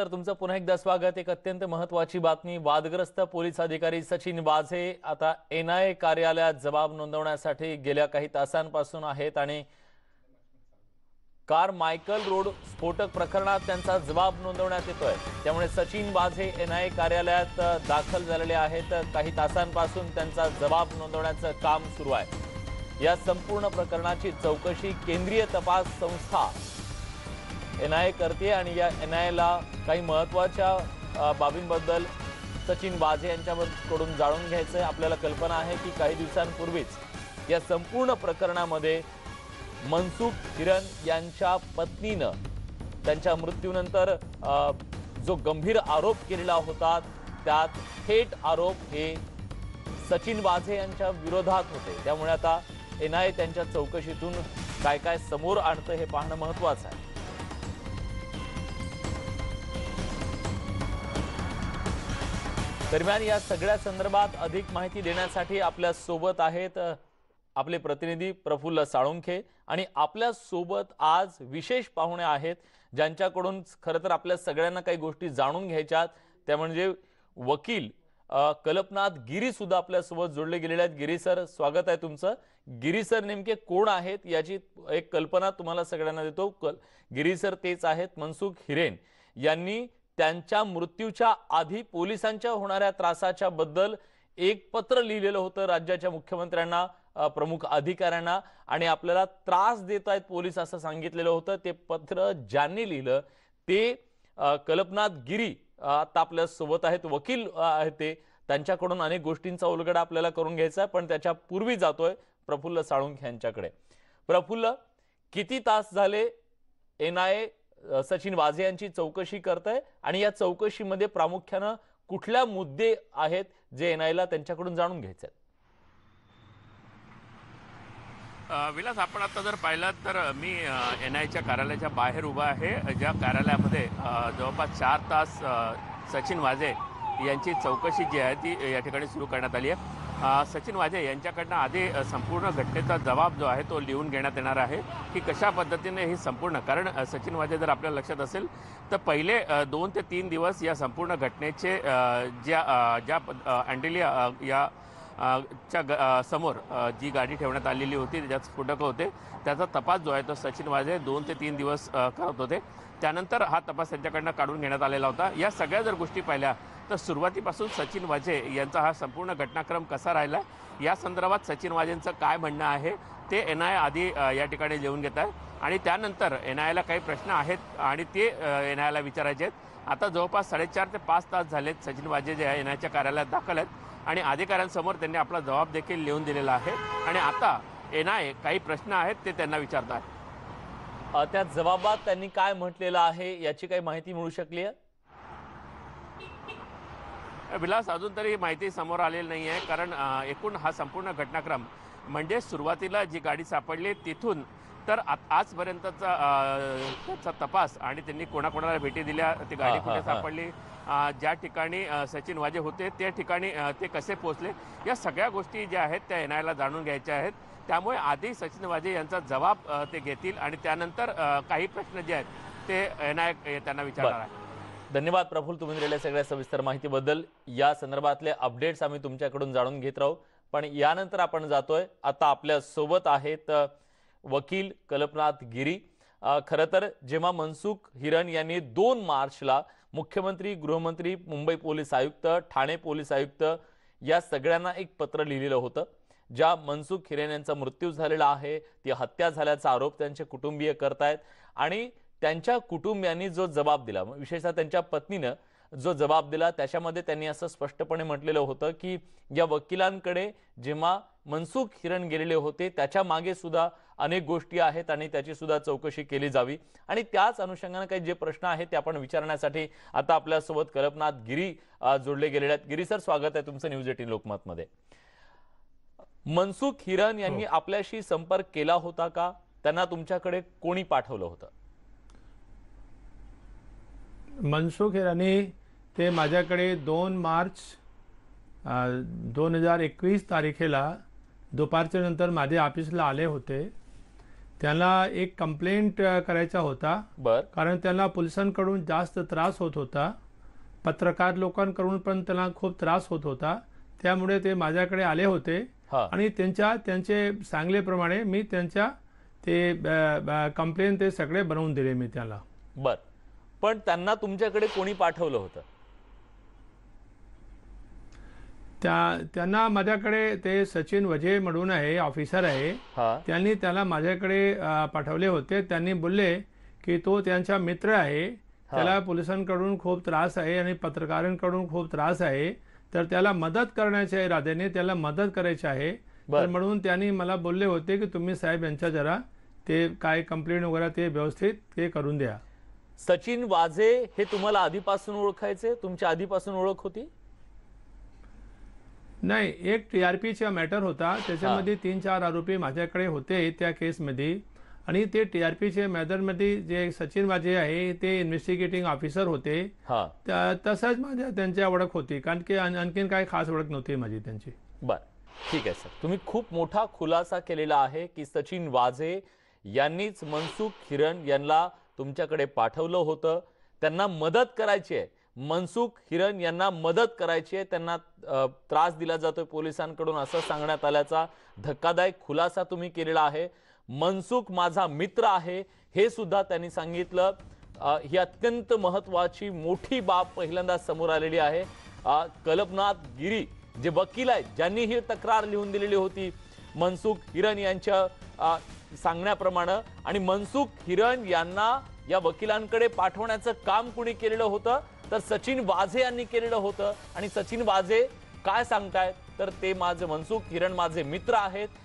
तर तुमचं पुन्हा एकदा स्वागत एक अत्यंत महत्वाची बातमी वादग्रस्त पोलीस अधिकारी सचिन वाझे आता एनआयए कार्यालयात जबाब नोंदवण्यासाठी गेल्या काही तासांपासून आहेत आणि कार मायकल रोड स्फोटक प्रकरणात त्यांचा जबाब नोंदवण्यात येतोय त्यामुळे सचिन वाझे एनआय कार्यालयात दाखल झालेले आहेत काही तासांपासून त्यांचा जबाब नोंदवण्याचं काम सुरू आहे या संपूर्ण प्रकरणाची चौकशी केंद्रीय तपास संस्था एन आय ए करते आणि या एन आय एला काही महत्त्वाच्या बाबींबद्दल सचिन वाझे यांच्याकडून जाणून घ्यायचं आहे आपल्याला कल्पना आहे की काही दिवसांपूर्वीच या संपूर्ण प्रकरणामध्ये मनसुख हिरण यांच्या पत्नीनं त्यांच्या मृत्यूनंतर जो गंभीर आरोप केलेला होता त्यात थेट आरोप हे सचिन वाझे यांच्या विरोधात होते त्यामुळे आता एन आय त्यांच्या चौकशीतून काय काय समोर आणतं हे पाहणं महत्त्वाचं आहे दरम्यान या सगळ्या संदर्भात अधिक माहिती देण्यासाठी आपल्या सोबत आहेत आपले प्रतिनिधी प्रफुल्ल साळुंखे आणि आपल्या सोबत आज विशेष पाहुणे आहेत ज्यांच्याकडून खरं तर आपल्या सगळ्यांना काही गोष्टी जाणून घ्यायच्यात त्या म्हणजे वकील कल्पनाथ गिरी सुद्धा आपल्यासोबत जोडले गेलेले आहेत गिरी सर स्वागत आहे तुमचं गिरी सर नेमके कोण आहेत याची एक कल्पना तुम्हाला सगळ्यांना देतो कल गिरी सर तेच आहेत मनसुख हिरेन यांनी त्यांच्या मृत्यूच्या आधी पोलिसांच्या होणाऱ्या त्रासाच्या बद्दल एक पत्र लिहिलेलं होतं राज्याच्या मुख्यमंत्र्यांना प्रमुख अधिकाऱ्यांना आणि आपल्याला त्रास देत आहेत पोलीस असं सांगितलेलं होतं ते पत्र ज्यांनी लिहिलं ते कल्पनाथ गिरी आता आपल्या सोबत आहेत वकील आहेत ते त्यांच्याकडून अनेक गोष्टींचा उलगडा आपल्याला करून घ्यायचा आहे पण त्याच्या पूर्वी जातोय प्रफुल्ल साळुंख यांच्याकडे प्रफुल्ल किती तास झाले N I A Sachin Vaze यांची चौकशी करत आहे आणि या चौकशीमध्ये प्रामुख्यानं कुठल्या मुद्दे आहेत जे एन ला त्यांच्याकडून जाणून घ्यायचे विलास आपण आता जर पाहिलात तर मी एन आयच्या कार्यालयाच्या बाहेर उभा आहे ज्या कार्यालयामध्ये जवळपास चार तास सचिन वाझे यांची चौकशी जी आहे ती या ठिकाणी सुरू करण्यात आली आहे सचिन वाजे यांच्याकडनं आधी संपूर्ण घटनेचा जबाब जो आहे तो लिहून घेण्यात येणार आहे की कशा पद्धतीने हे संपूर्ण कारण सचिन वाजे जर आपल्या लक्षात असेल तर पहिले दोन ते तीन दिवस या संपूर्ण घटनेचे ज्या ज्या अँडेलिया या च्या समोर जी गाडी ठेवण्यात आलेली होती त्याच स्फोटकं होते त्याचा तपास जो आहे तो सचिन वाजे दोन ते तीन दिवस करत होते त्यानंतर हा तपास त्यांच्याकडनं काढून घेण्यात आलेला होता या सगळ्या जर गोष्टी पाहिल्या तर सुरुवातीपासून सचिन वाजे यांचा हा संपूर्ण घटनाक्रम कसा राहिला या संदर्भात सचिन वाजेंचं काय म्हणणं आहे ते एन आय आधी या ठिकाणी लिहून घेत आहे आणि त्यानंतर एन एला काही प्रश्न आहेत आणि ते एन आयला विचारायचे आहेत आता जवळपास साडेचार ते पाच तास झालेत सचिन वाजे जे आहे एन आयच्या कार्यालयात दाखल आहेत आणि अधिकाऱ्यांसमोर त्यांनी आपला जबाब देखील लिहून दिलेला आहे आणि आता एन आय काही प्रश्न आहेत ते त्यांना विचारत आहेत त्या जबाबात त्यांनी काय म्हटलेलं आहे याची काही माहिती मिळू शकली आहे विलास अजून तरी माहिती समोर आलेली नाही आहे कारण एकूण हा संपूर्ण घटनाक्रम म्हणजे सुरुवातीला जी गाडी सापडली तिथून तर आजपर्यंतचा त्याचा तपास आणि त्यांनी कोणाकोणाला भेटी दिल्या ती गाडी कुठे सापडली ज्या ठिकाणी सचिन वाजे होते त्या ठिकाणी ते कसे पोहोचले या सगळ्या गोष्टी ज्या आहेत त्या एन आयला जाणून घ्यायच्या आहेत त्यामुळे आधी सचिन वाजे यांचा जबाब ते घेतील आणि त्यानंतर काही प्रश्न जे आहेत ते एन आय त्यांना विचारणार आहे धन्यवाद प्रफुल तुम्ही दिलेल्या सगळ्या सविस्तर माहितीबद्दल या संदर्भातले अपडेट्स आम्ही तुमच्याकडून जाणून घेत राहू पण यानंतर आपण जातोय आता आपल्या सोबत आहेत वकील कल्पनाथ गिरी खरं तर जेव्हा मनसुख हिरण यांनी दोन मार्चला मुख्यमंत्री गृहमंत्री मुंबई पोलीस आयुक्त ठाणे पोलीस आयुक्त या सगळ्यांना एक पत्र लिहिलेलं होतं ज्या मनसुख हिरेन यांचा मृत्यू झालेला आहे ती हत्या झाल्याचा आरोप त्यांचे कुटुंबीय करतायत आणि त्यांच्या कुटुंबियांनी जो जबाब दिला विशेषतः त्यांच्या पत्नीनं जो जबाब दिला त्याच्यामध्ये त्यांनी असं स्पष्टपणे म्हटलेलं होतं की या वकिलांकडे जेव्हा मनसुख हिरण गेलेले होते त्याच्या मागे सुद्धा अनेक गोष्टी आहेत आणि त्याची सुद्धा चौकशी केली जावी आणि त्याच अनुषंगाने काही जे प्रश्न आहेत ते आपण विचारण्यासाठी आता आपल्यासोबत कल्पनाथ गिरी जोडले गेलेले आहेत गिरी सर स्वागत आहे तुमचं न्यूज एटीन मध्ये मनसुख हिरण यांनी हो. आपल्याशी संपर्क केला होता का त्यांना तुमच्याकडे कोणी पाठवलं होतं मनसुख हिरानी ते माझ्याकडे दोन मार्च दोन हजार एकवीस तारखेला दुपारच्या नंतर माझ्या ऑफिसला आले होते त्यांना एक कंप्लेंट करायचा होता बर कारण त्यांना पोलिसांकडून जास्त त्रास होत होता पत्रकार लोकांकडून पण त्यांना खूप त्रास होत होता त्यामुळे ते माझ्याकडे आले होते आणि त्यांच्या त्यांचे सांगलेप्रमाणे मी त्यांच्या ते कंप्लेन ते सगळे बनवून दिले मी त्याला बर पण त्यांना तुमच्याकडे कोणी पाठवलं होतं त्या त्यांना माझ्याकडे ते सचिन वजे म्हणून आहे ऑफिसर आहे त्यांनी त्याला माझ्याकडे पाठवले होते त्यांनी बोलले की तो त्यांचा मित्र आहे त्याला पोलिसांकडून खूप त्रास आहे आणि पत्रकारांकडून खूप त्रास आहे तर त्याला मदत करण्याची आहे राधेने त्याला मदत करायची आहे तर म्हणून त्यांनी मला बोलले होते की तुम्ही साहेब यांच्या जरा ते काय कंप्लेंट वगैरे ते व्यवस्थित ते करून द्या सचिन वाजे हे तुम्हाला आधीपासून ओळखायचे तुमची आधीपासून ओळख होती नाही एक टी आर पीचा मॅटर होता त्याच्यामध्ये तीन चार आरोपी माझ्याकडे होते त्या केसमध्ये आणि ते टी आर पीचे मॅटरमध्ये जे सचिन वाजे आहे ते इन्व्हेस्टिगेटिंग ऑफिसर होते तसंच माझ्या त्यांची ओळख होती कारण की आणखीन काही खास ओळख नव्हती माझी त्यांची बर ठीक आहे सर तुम्ही खूप मोठा खुलासा केलेला आहे की सचिन वाजे यांनीच मनसुख हिरण यांना तुमच्याकडे पाठवलं होतं त्यांना मदत करायची आहे मनसुख हिरण यांना मदत करायची आहे त्यांना त्रास दिला जातोय पोलिसांकडून असं सांगण्यात आल्याचा धक्कादायक खुलासा तुम्ही केलेला आहे मनसुख माझा मित्र आहे हे सुद्धा त्यांनी सांगितलं ही अत्यंत महत्वाची मोठी बाब पहिल्यांदा समोर आलेली आहे कल्पनाथ गिरी जे वकील आहेत ज्यांनी ही तक्रार लिहून दिलेली होती मनसुख हिरण यांच्या सांगण्याप्रमाणे आणि मनसुख हिरण यांना या वकिलांकडे पाठवण्याचं काम कुणी केलेलं होतं तर सचिन वाझे यांनी केलेलं होतं आणि सचिन वाझे काय सांगतायत तर ते माझे मनसुख किरण माझे मित्र आहेत